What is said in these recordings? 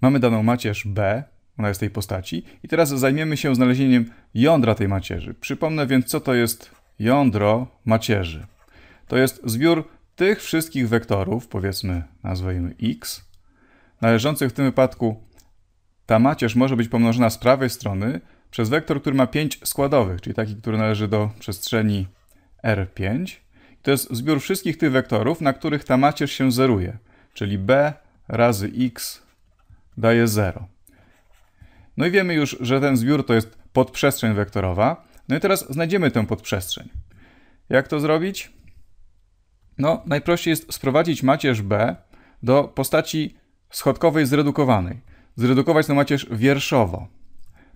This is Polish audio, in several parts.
Mamy daną macierz B, ona jest tej postaci, i teraz zajmiemy się znalezieniem jądra tej macierzy. Przypomnę więc, co to jest jądro macierzy. To jest zbiór tych wszystkich wektorów, powiedzmy, nazwijmy x, należących w tym wypadku ta macierz może być pomnożona z prawej strony przez wektor, który ma 5 składowych, czyli taki, który należy do przestrzeni R5. To jest zbiór wszystkich tych wektorów, na których ta macierz się zeruje, czyli b razy x daje 0. No i wiemy już, że ten zbiór to jest podprzestrzeń wektorowa. No i teraz znajdziemy tę podprzestrzeń. Jak to zrobić? No, najprościej jest sprowadzić macierz B do postaci schodkowej zredukowanej. Zredukować tę macierz wierszowo.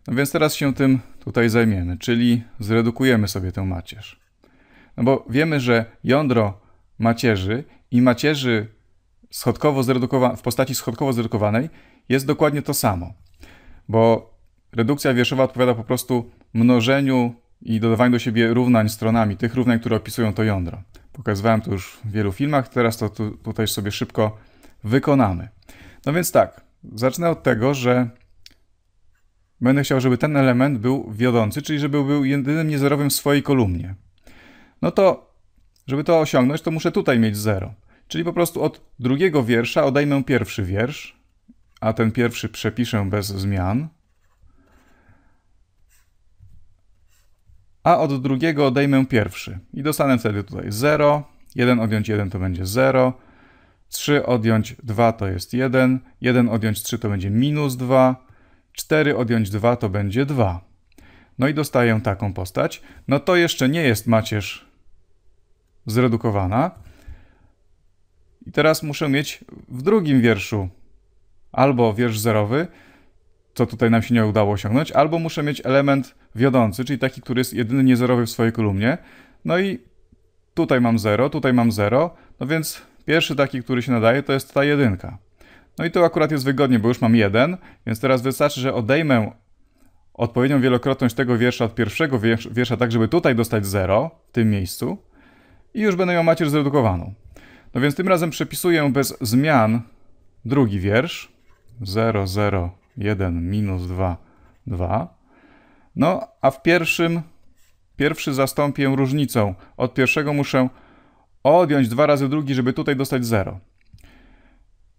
No więc teraz się tym tutaj zajmiemy, czyli zredukujemy sobie tę macierz. No bo wiemy, że jądro macierzy i macierzy schodkowo zredukowa- w postaci schodkowo zredukowanej jest dokładnie to samo, bo redukcja wierszowa odpowiada po prostu mnożeniu i dodawaniu do siebie równań stronami, tych równań, które opisują to jądro. Pokazywałem to już w wielu filmach, teraz to tu, tutaj sobie szybko wykonamy. No więc tak, zacznę od tego, że będę chciał, żeby ten element był wiodący, czyli żeby był jedynym niezerowym w swojej kolumnie. No to, żeby to osiągnąć, to muszę tutaj mieć 0. Czyli po prostu od drugiego wiersza odejmę pierwszy wiersz, a ten pierwszy przepiszę bez zmian. A od drugiego odejmę pierwszy. I dostanę wtedy tutaj 0, 1 odjąć 1 to będzie 0, 3 odjąć 2 to jest 1, 1 odjąć 3 to będzie minus 2, 4 odjąć 2 to będzie 2. No i dostaję taką postać. No to jeszcze nie jest macierz zredukowana. I teraz muszę mieć w drugim wierszu albo wiersz zerowy, co tutaj nam się nie udało osiągnąć, albo muszę mieć element wiodący, czyli taki, który jest jedyny niezerowy w swojej kolumnie. No i tutaj mam 0, tutaj mam 0, no więc pierwszy taki, który się nadaje, to jest ta jedynka. No i to akurat jest wygodnie, bo już mam jeden, więc teraz wystarczy, że odejmę odpowiednią wielokrotność tego wiersza od pierwszego wiersza, tak żeby tutaj dostać 0 w tym miejscu i już będę miał macierz zredukowaną. No więc tym razem przepisuję bez zmian drugi wiersz. 0, 0, 1, minus 2, 2. No, a w pierwszym, pierwszy zastąpię różnicą. Od pierwszego muszę odjąć dwa razy drugi, żeby tutaj dostać 0.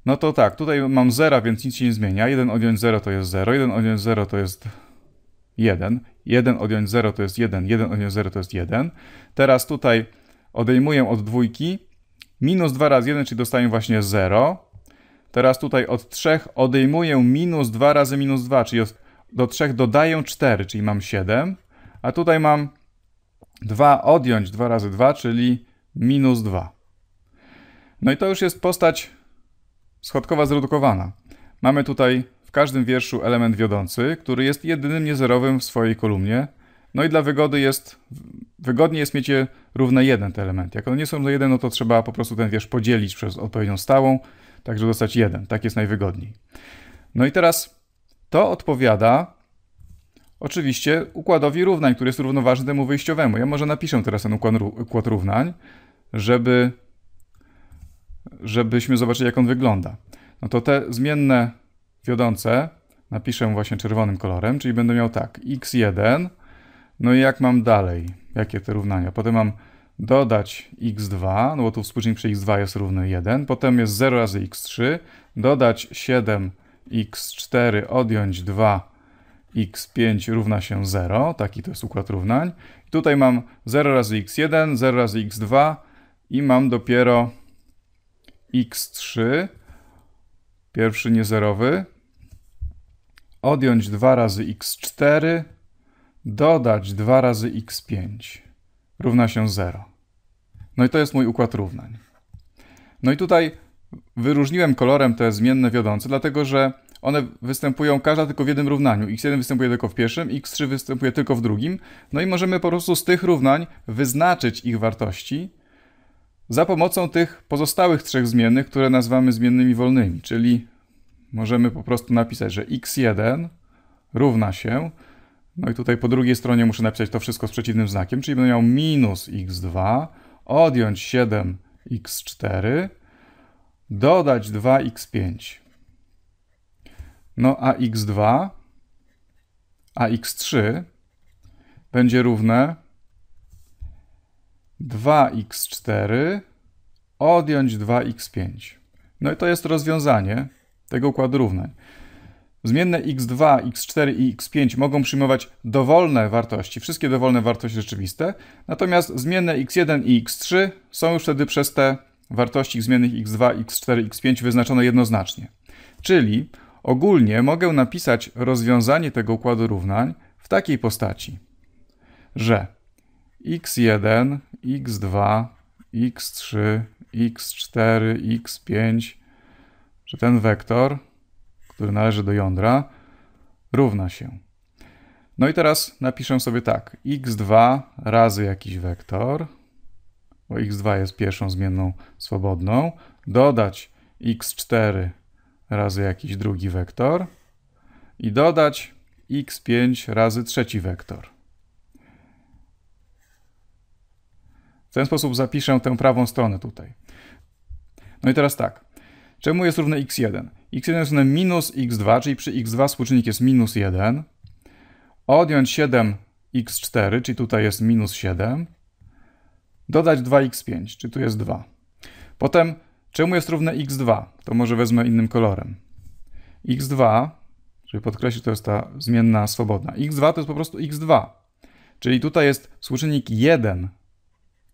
No to tak, tutaj mam 0, więc nic się nie zmienia. 1 odjąć 0 to jest 0, 1 odjąć 0 to jest 1, 1 odjąć 0 to jest 1, 1 odjąć 0 to jest 1. Teraz tutaj odejmuję od dwójki, Minus 2 razy 1, czyli dostaję właśnie 0. Teraz tutaj od 3 odejmuję minus 2 razy minus 2, czyli od, do 3 dodaję 4, czyli mam 7. A tutaj mam 2 odjąć 2 razy 2, czyli minus 2. No i to już jest postać schodkowa zredukowana. Mamy tutaj w każdym wierszu element wiodący, który jest jedynym niezerowym w swojej kolumnie, no i dla wygody jest, wygodnie jest mieć je równe jeden te elementy. Jak one nie są równe jeden, no to trzeba po prostu ten wiersz podzielić przez odpowiednią stałą, tak żeby dostać jeden. Tak jest najwygodniej. No i teraz to odpowiada oczywiście układowi równań, który jest równoważny temu wyjściowemu. Ja może napiszę teraz ten układ, układ równań, żeby, żebyśmy zobaczyli, jak on wygląda. No to te zmienne wiodące napiszę właśnie czerwonym kolorem, czyli będę miał tak, x1 no i jak mam dalej? Jakie te równania? Potem mam dodać x2, no bo tu współczynnik przy x2 jest równy 1, potem jest 0 razy x3, dodać 7x4, odjąć 2 x5 równa się 0, taki to jest układ równań. I tutaj mam 0 razy x1, 0 razy x2 i mam dopiero x3, pierwszy niezerowy, odjąć 2 razy x4, dodać 2 razy x5 równa się 0. No i to jest mój układ równań. No i tutaj wyróżniłem kolorem te zmienne wiodące, dlatego że one występują każda tylko w jednym równaniu. x1 występuje tylko w pierwszym, x3 występuje tylko w drugim. No i możemy po prostu z tych równań wyznaczyć ich wartości za pomocą tych pozostałych trzech zmiennych, które nazywamy zmiennymi wolnymi, czyli możemy po prostu napisać, że x1 równa się no i tutaj po drugiej stronie muszę napisać to wszystko z przeciwnym znakiem, czyli będę miał minus x2, odjąć 7x4, dodać 2x5. No a x2, a x3 będzie równe 2x4 odjąć 2x5. No i to jest rozwiązanie tego układu równań. Zmienne x2, x4 i x5 mogą przyjmować dowolne wartości, wszystkie dowolne wartości rzeczywiste, natomiast zmienne x1 i x3 są już wtedy przez te wartości zmiennych x2, x4, x5 wyznaczone jednoznacznie. Czyli ogólnie mogę napisać rozwiązanie tego układu równań w takiej postaci, że x1, x2, x3, x4, x5, że ten wektor który należy do jądra, równa się. No i teraz napiszę sobie tak, x2 razy jakiś wektor, bo x2 jest pierwszą zmienną swobodną, dodać x4 razy jakiś drugi wektor i dodać x5 razy trzeci wektor. W ten sposób zapiszę tę prawą stronę tutaj. No i teraz tak. Czemu jest równe x1? x1 jest na minus x2, czyli przy x2 współczynnik jest minus 1. Odjąć 7x4, czyli tutaj jest minus 7. Dodać 2x5, czy tu jest 2. Potem, czemu jest równe x2? To może wezmę innym kolorem. x2, czyli podkreślić, to jest ta zmienna swobodna. x2 to jest po prostu x2. Czyli tutaj jest współczynnik 1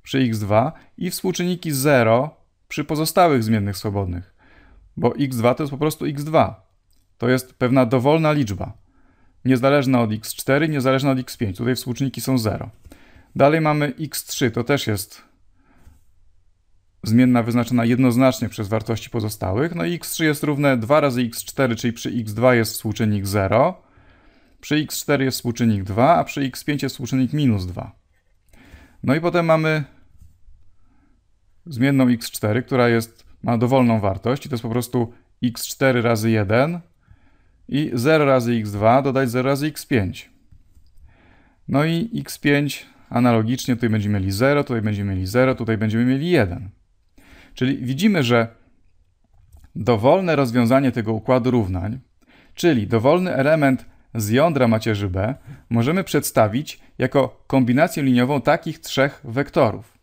przy x2 i współczynniki 0 przy pozostałych zmiennych swobodnych bo x2 to jest po prostu x2. To jest pewna dowolna liczba, niezależna od x4, niezależna od x5. Tutaj współczynniki są 0. Dalej mamy x3, to też jest zmienna wyznaczona jednoznacznie przez wartości pozostałych. No i x3 jest równe 2 razy x4, czyli przy x2 jest współczynnik 0, przy x4 jest współczynnik 2, a przy x5 jest współczynnik minus 2. No i potem mamy zmienną x4, która jest ma dowolną wartość i to jest po prostu x4 razy 1 i 0 razy x2 dodać 0 razy x5. No i x5 analogicznie tutaj będziemy mieli 0, tutaj będziemy mieli 0, tutaj będziemy mieli 1. Czyli widzimy, że dowolne rozwiązanie tego układu równań, czyli dowolny element z jądra macierzy B, możemy przedstawić jako kombinację liniową takich trzech wektorów.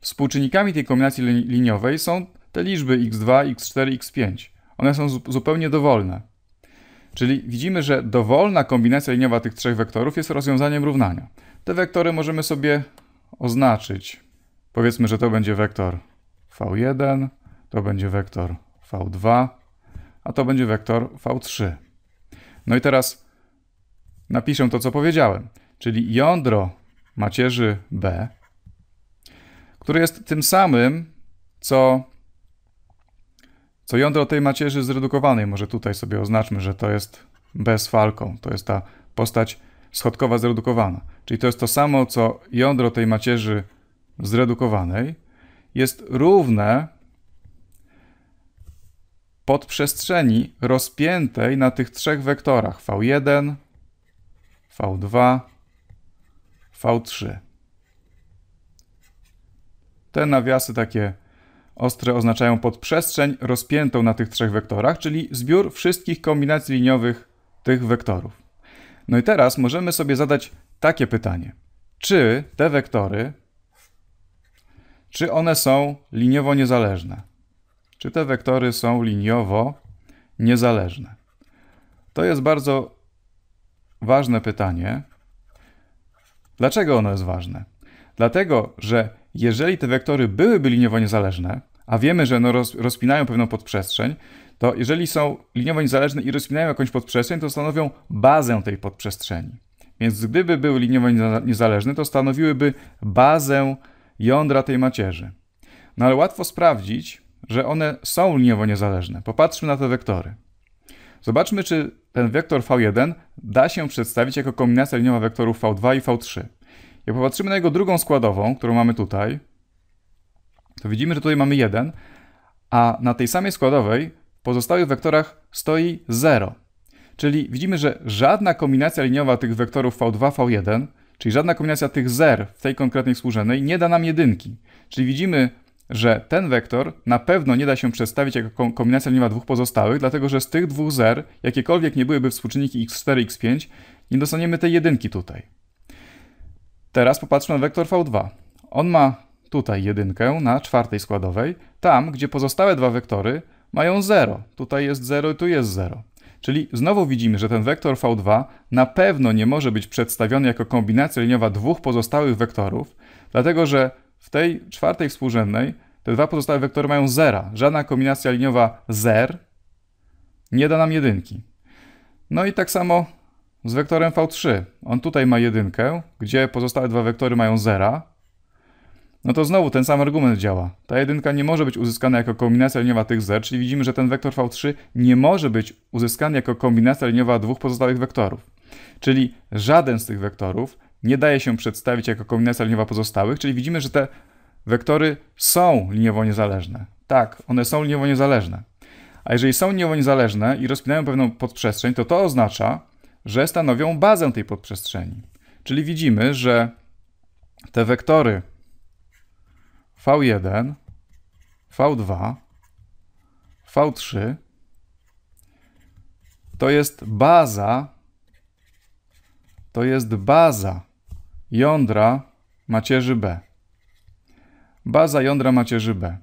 Współczynnikami tej kombinacji liniowej są te liczby x2, x4, x5. One są zupełnie dowolne. Czyli widzimy, że dowolna kombinacja liniowa tych trzech wektorów jest rozwiązaniem równania. Te wektory możemy sobie oznaczyć. Powiedzmy, że to będzie wektor v1, to będzie wektor v2, a to będzie wektor v3. No i teraz napiszę to, co powiedziałem, czyli jądro macierzy B, które jest tym samym, co co jądro tej macierzy zredukowanej, może tutaj sobie oznaczmy, że to jest bez falką, to jest ta postać schodkowa zredukowana. Czyli to jest to samo, co jądro tej macierzy zredukowanej jest równe pod przestrzeni rozpiętej na tych trzech wektorach V1, V2, V3. Te nawiasy takie Ostre oznaczają podprzestrzeń rozpiętą na tych trzech wektorach, czyli zbiór wszystkich kombinacji liniowych tych wektorów. No i teraz możemy sobie zadać takie pytanie. Czy te wektory, czy one są liniowo niezależne? Czy te wektory są liniowo niezależne? To jest bardzo ważne pytanie. Dlaczego ono jest ważne? Dlatego, że jeżeli te wektory byłyby liniowo niezależne, a wiemy, że no roz, rozpinają pewną podprzestrzeń, to jeżeli są liniowo niezależne i rozpinają jakąś podprzestrzeń, to stanowią bazę tej podprzestrzeni. Więc gdyby były liniowo niezależne, to stanowiłyby bazę jądra tej macierzy. No ale łatwo sprawdzić, że one są liniowo niezależne. Popatrzmy na te wektory. Zobaczmy, czy ten wektor V1 da się przedstawić jako kombinacja liniowa wektorów V2 i V3. Jak popatrzymy na jego drugą składową, którą mamy tutaj, to widzimy, że tutaj mamy 1, a na tej samej składowej w pozostałych wektorach stoi 0. Czyli widzimy, że żadna kombinacja liniowa tych wektorów V2, V1, czyli żadna kombinacja tych zer w tej konkretnej współrzędnej nie da nam jedynki. Czyli widzimy, że ten wektor na pewno nie da się przedstawić jako kombinacja liniowa dwóch pozostałych, dlatego że z tych dwóch zer, jakiekolwiek nie byłyby współczynniki x4, x5, nie dostaniemy tej jedynki tutaj. Teraz popatrzmy na wektor V2. On ma tutaj jedynkę na czwartej składowej, tam, gdzie pozostałe dwa wektory mają 0. Tutaj jest 0 i tu jest 0. Czyli znowu widzimy, że ten wektor V2 na pewno nie może być przedstawiony jako kombinacja liniowa dwóch pozostałych wektorów, dlatego że w tej czwartej współrzędnej te dwa pozostałe wektory mają 0. Żadna kombinacja liniowa zer nie da nam jedynki. No i tak samo z wektorem V3. On tutaj ma jedynkę, gdzie pozostałe dwa wektory mają 0, no to znowu ten sam argument działa. Ta jedynka nie może być uzyskana jako kombinacja liniowa tych zer, czyli widzimy, że ten wektor v3 nie może być uzyskany jako kombinacja liniowa dwóch pozostałych wektorów. Czyli żaden z tych wektorów nie daje się przedstawić jako kombinacja liniowa pozostałych, czyli widzimy, że te wektory są liniowo niezależne. Tak, one są liniowo niezależne. A jeżeli są liniowo niezależne i rozpinają pewną podprzestrzeń, to to oznacza, że stanowią bazę tej podprzestrzeni. Czyli widzimy, że te wektory V1, V2, V3 to jest baza, to jest baza jądra macierzy B. Baza jądra macierzy B.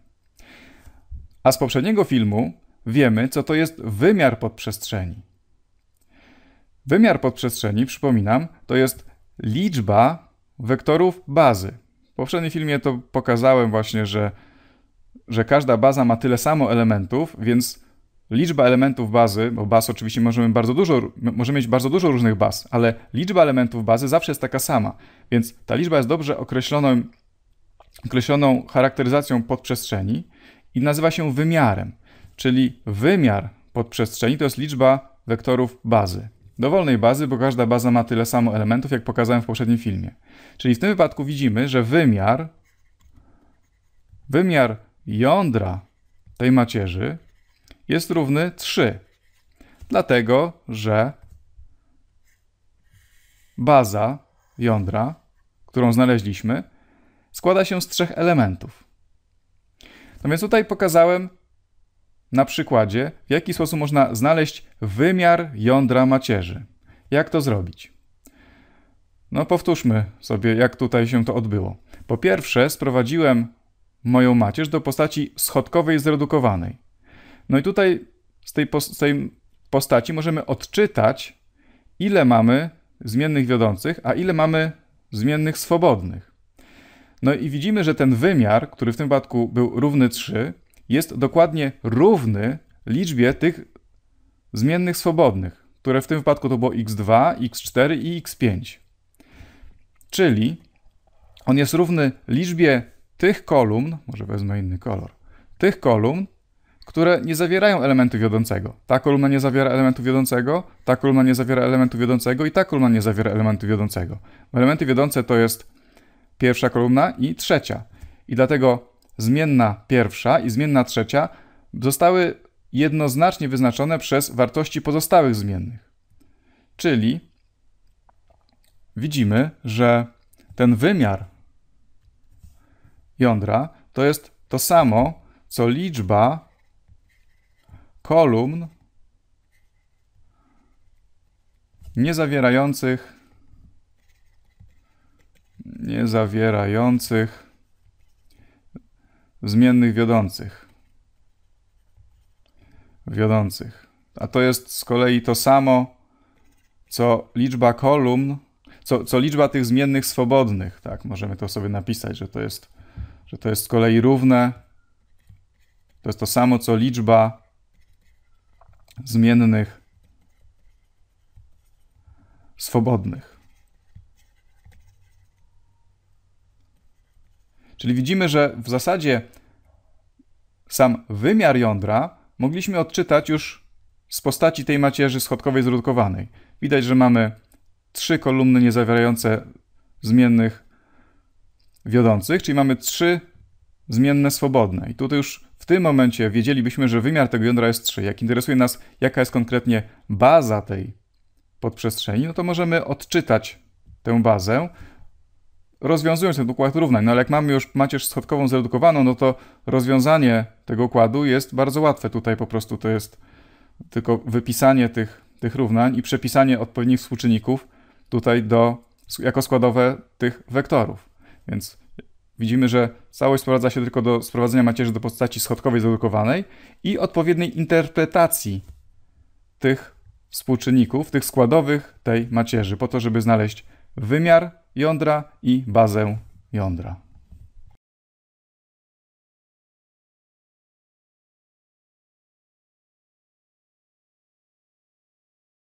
A z poprzedniego filmu wiemy, co to jest wymiar podprzestrzeni. Wymiar podprzestrzeni, przypominam, to jest liczba wektorów bazy. W poprzednim filmie to pokazałem właśnie, że, że każda baza ma tyle samo elementów, więc liczba elementów bazy, bo baz oczywiście możemy bardzo dużo, możemy mieć bardzo dużo różnych baz, ale liczba elementów bazy zawsze jest taka sama, więc ta liczba jest dobrze określoną, określoną charakteryzacją podprzestrzeni i nazywa się wymiarem, czyli wymiar podprzestrzeni to jest liczba wektorów bazy dowolnej bazy, bo każda baza ma tyle samo elementów, jak pokazałem w poprzednim filmie. Czyli w tym wypadku widzimy, że wymiar, wymiar jądra tej macierzy jest równy 3. Dlatego, że baza jądra, którą znaleźliśmy, składa się z trzech elementów. No więc tutaj pokazałem na przykładzie, w jaki sposób można znaleźć wymiar jądra macierzy. Jak to zrobić? No, powtórzmy sobie, jak tutaj się to odbyło. Po pierwsze, sprowadziłem moją macierz do postaci schodkowej zredukowanej. No i tutaj z tej, z tej postaci możemy odczytać, ile mamy zmiennych wiodących, a ile mamy zmiennych swobodnych. No i widzimy, że ten wymiar, który w tym wypadku był równy 3, jest dokładnie równy liczbie tych zmiennych swobodnych, które w tym wypadku to było x2, x4 i x5. Czyli on jest równy liczbie tych kolumn, może wezmę inny kolor, tych kolumn, które nie zawierają elementu wiodącego. Ta kolumna nie zawiera elementu wiodącego, ta kolumna nie zawiera elementu wiodącego i ta kolumna nie zawiera elementu wiodącego. Elementy wiodące to jest pierwsza kolumna i trzecia. I dlatego zmienna pierwsza i zmienna trzecia zostały jednoznacznie wyznaczone przez wartości pozostałych zmiennych. Czyli widzimy, że ten wymiar jądra to jest to samo, co liczba kolumn nie zawierających nie zawierających zmiennych wiodących. Wiodących. A to jest z kolei to samo, co liczba kolumn, co, co liczba tych zmiennych swobodnych. Tak, możemy to sobie napisać, że to jest, że to jest z kolei równe. To jest to samo, co liczba zmiennych swobodnych. Czyli widzimy, że w zasadzie sam wymiar jądra mogliśmy odczytać już z postaci tej macierzy schodkowej zrudkowanej. Widać, że mamy trzy kolumny niezawierające zmiennych wiodących, czyli mamy trzy zmienne swobodne. I tutaj już w tym momencie wiedzielibyśmy, że wymiar tego jądra jest 3. Jak interesuje nas, jaka jest konkretnie baza tej podprzestrzeni, no to możemy odczytać tę bazę rozwiązując ten układ równań. No ale jak mamy już macierz schodkową zredukowaną, no to rozwiązanie tego układu jest bardzo łatwe. Tutaj po prostu to jest tylko wypisanie tych, tych równań i przepisanie odpowiednich współczynników tutaj do, jako składowe tych wektorów. Więc widzimy, że całość sprowadza się tylko do sprowadzenia macierzy do postaci schodkowej zredukowanej i odpowiedniej interpretacji tych współczynników, tych składowych tej macierzy, po to, żeby znaleźć wymiar jądra i bazę jądra.